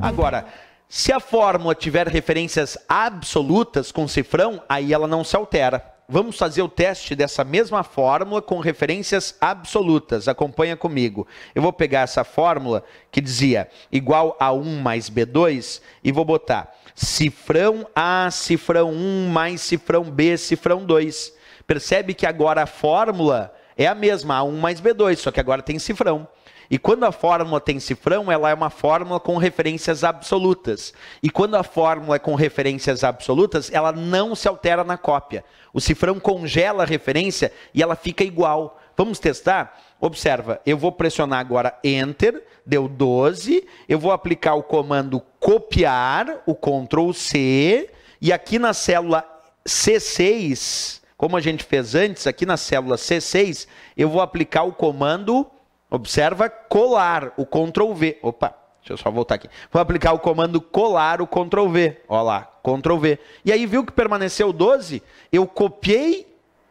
Agora, se a fórmula tiver referências absolutas com cifrão, aí ela não se altera. Vamos fazer o teste dessa mesma fórmula com referências absolutas. Acompanha comigo. Eu vou pegar essa fórmula que dizia igual a 1 mais B2 e vou botar cifrão A, cifrão 1 mais cifrão B, cifrão 2. Percebe que agora a fórmula é a mesma, A1 mais B2, só que agora tem cifrão. E quando a fórmula tem cifrão, ela é uma fórmula com referências absolutas. E quando a fórmula é com referências absolutas, ela não se altera na cópia. O cifrão congela a referência e ela fica igual. Vamos testar? Observa, eu vou pressionar agora Enter, deu 12. Eu vou aplicar o comando copiar, o Ctrl C. E aqui na célula C6, como a gente fez antes, aqui na célula C6, eu vou aplicar o comando, observa, colar, o Ctrl V. Opa, deixa eu só voltar aqui. Vou aplicar o comando colar, o Ctrl V. Ó lá, Ctrl V. E aí viu que permaneceu 12? Eu copiei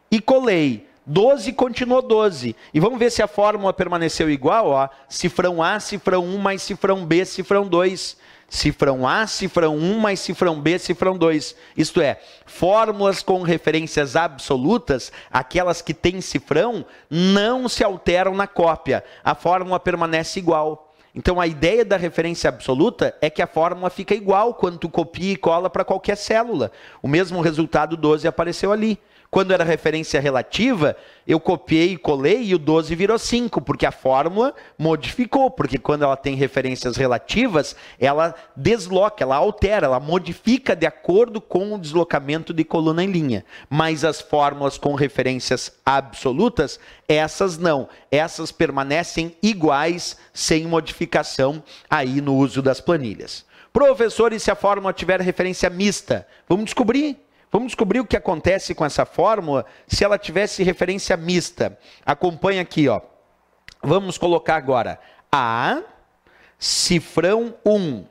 e colei. 12 continuou 12. E vamos ver se a fórmula permaneceu igual, ó. Cifrão A, cifrão 1, mais cifrão B, cifrão 2 cifrão A, cifrão 1, mais cifrão B, cifrão 2. Isto é, fórmulas com referências absolutas, aquelas que têm cifrão, não se alteram na cópia. A fórmula permanece igual. Então a ideia da referência absoluta é que a fórmula fica igual quando tu copia e cola para qualquer célula. O mesmo resultado 12 apareceu ali. Quando era referência relativa, eu copiei e colei e o 12 virou 5, porque a fórmula modificou, porque quando ela tem referências relativas, ela desloca, ela altera, ela modifica de acordo com o deslocamento de coluna em linha. Mas as fórmulas com referências absolutas, essas não. Essas permanecem iguais sem modificação aí no uso das planilhas. Professores, se a fórmula tiver referência mista, vamos descobrir Vamos descobrir o que acontece com essa fórmula se ela tivesse referência mista. Acompanha aqui, ó. Vamos colocar agora A, cifrão 1.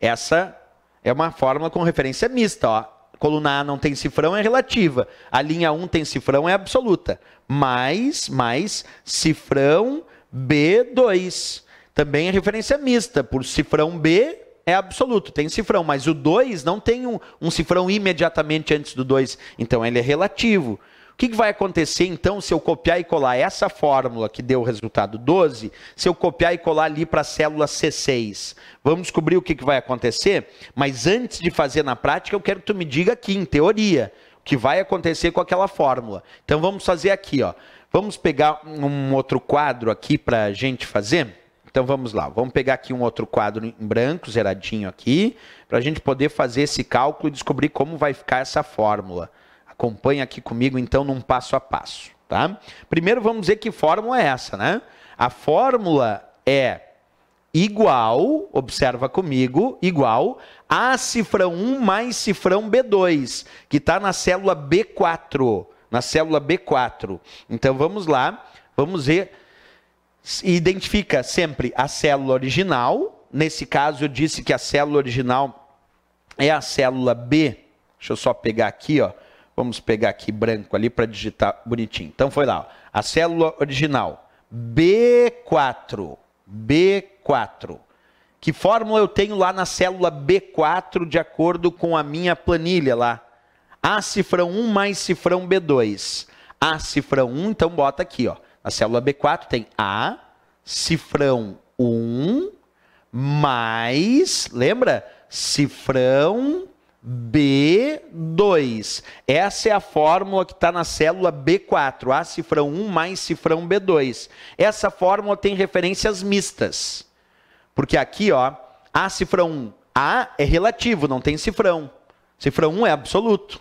Essa é uma fórmula com referência mista, ó. Coluna A não tem cifrão, é relativa. A linha 1 tem cifrão, é absoluta. Mais, mais, cifrão B2. Também é referência mista. Por cifrão B, é absoluto, tem cifrão, mas o 2 não tem um, um, cifrão imediatamente antes do 2, então ele é relativo. O que, que, vai acontecer então se eu copiar e colar essa fórmula que deu o resultado 12, se eu copiar e colar ali para a célula C6? Vamos descobrir o que, que vai acontecer? Mas antes de fazer na prática, eu quero que tu me diga aqui, em teoria, o que vai acontecer com aquela fórmula. Então vamos fazer aqui, ó. Vamos pegar um outro quadro aqui para a gente fazer. Então vamos lá, vamos pegar aqui um outro quadro em branco, zeradinho aqui, para a gente poder fazer esse cálculo e descobrir como vai ficar essa fórmula. Acompanhe aqui comigo então num passo a passo, tá? Primeiro vamos ver que fórmula é essa, né? A fórmula é igual, observa comigo, igual a cifrão 1 mais cifrão B2, que está na célula B4, na célula B4. Então vamos lá, vamos ver identifica sempre a célula original. Nesse caso, eu disse que a célula original é a célula B. Deixa eu só pegar aqui, ó. Vamos pegar aqui branco ali para digitar bonitinho. Então foi lá, ó. a célula original B4, B4. Que fórmula eu tenho lá na célula B4 de acordo com a minha planilha lá? A cifrão 1 mais cifrão B2. A cifrão 1, então bota aqui, ó. A célula B4 tem A, cifrão 1, mais, lembra? Cifrão B2. Essa é a fórmula que está na célula B4, A cifrão 1 mais cifrão B2. Essa fórmula tem referências mistas. Porque aqui, ó, A cifrão 1, A é relativo, não tem cifrão. Cifrão 1 é absoluto.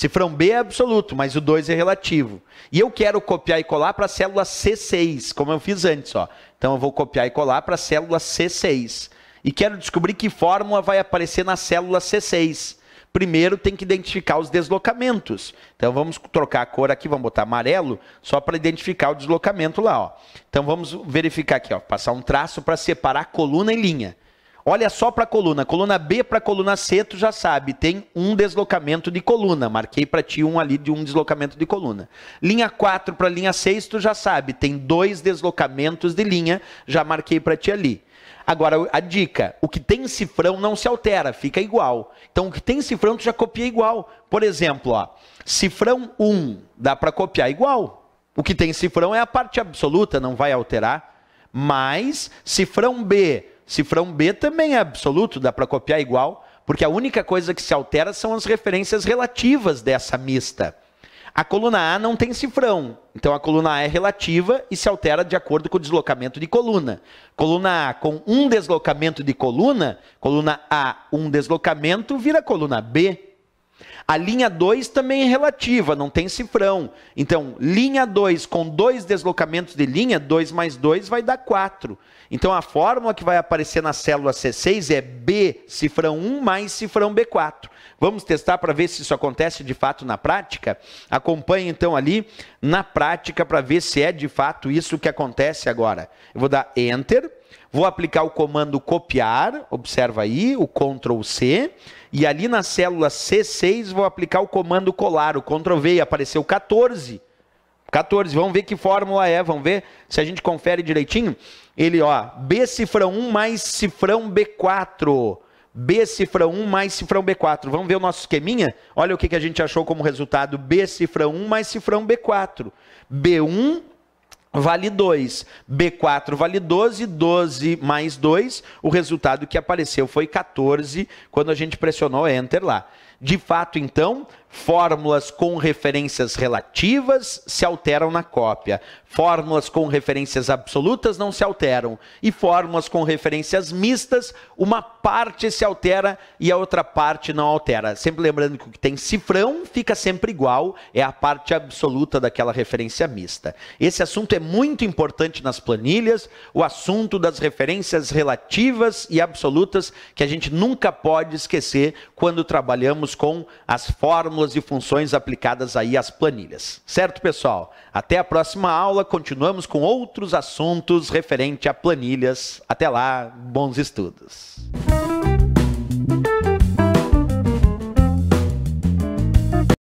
Cifrão B é absoluto, mas o 2 é relativo. E eu quero copiar e colar para a célula C6, como eu fiz antes. Ó. Então eu vou copiar e colar para a célula C6. E quero descobrir que fórmula vai aparecer na célula C6. Primeiro tem que identificar os deslocamentos. Então vamos trocar a cor aqui, vamos botar amarelo, só para identificar o deslocamento lá. Ó. Então vamos verificar aqui, ó, passar um traço para separar coluna e linha. Olha só para a coluna. Coluna B para a coluna C, tu já sabe, tem um deslocamento de coluna. Marquei para ti um ali de um deslocamento de coluna. Linha 4 para linha 6, tu já sabe, tem dois deslocamentos de linha. Já marquei para ti ali. Agora, a dica: o que tem cifrão não se altera, fica igual. Então, o que tem cifrão, tu já copia igual. Por exemplo, ó, cifrão 1, dá para copiar igual. O que tem cifrão é a parte absoluta, não vai alterar. Mas, cifrão B, Cifrão B também é absoluto, dá para copiar igual, porque a única coisa que se altera são as referências relativas dessa mista. A coluna A não tem cifrão, então a coluna A é relativa e se altera de acordo com o deslocamento de coluna. Coluna A com um deslocamento de coluna, coluna A um deslocamento vira coluna B. A linha 2 também é relativa, não tem cifrão. Então, linha 2 com dois deslocamentos de linha, 2 mais 2 vai dar 4. Então, a fórmula que vai aparecer na célula C6 é B cifrão 1 mais cifrão B4. Vamos testar para ver se isso acontece de fato na prática? Acompanhe então ali na prática para ver se é de fato isso que acontece agora. Eu vou dar Enter Vou aplicar o comando copiar, observa aí, o Ctrl C. E ali na célula C6 vou aplicar o comando colar, o Ctrl V, apareceu 14. 14, vamos ver que fórmula é, vamos ver se a gente confere direitinho. Ele, ó, B cifrão 1 mais cifrão B4. B cifrão 1 mais cifrão B4. Vamos ver o nosso esqueminha? Olha o que, que a gente achou como resultado. B cifrão 1 mais cifrão B4. B1 vale 2. B4 vale 12, 12 mais 2, o resultado que apareceu foi 14 quando a gente pressionou enter lá. De fato, então, Fórmulas com referências relativas se alteram na cópia. Fórmulas com referências absolutas não se alteram. E fórmulas com referências mistas, uma parte se altera e a outra parte não altera. Sempre lembrando que o que tem cifrão fica sempre igual, é a parte absoluta daquela referência mista. Esse assunto é muito importante nas planilhas, o assunto das referências relativas e absolutas que a gente nunca pode esquecer quando trabalhamos com as fórmulas fórmulas e funções aplicadas aí às planilhas. Certo, pessoal? Até a próxima aula, continuamos com outros assuntos referente a planilhas. Até lá, bons estudos.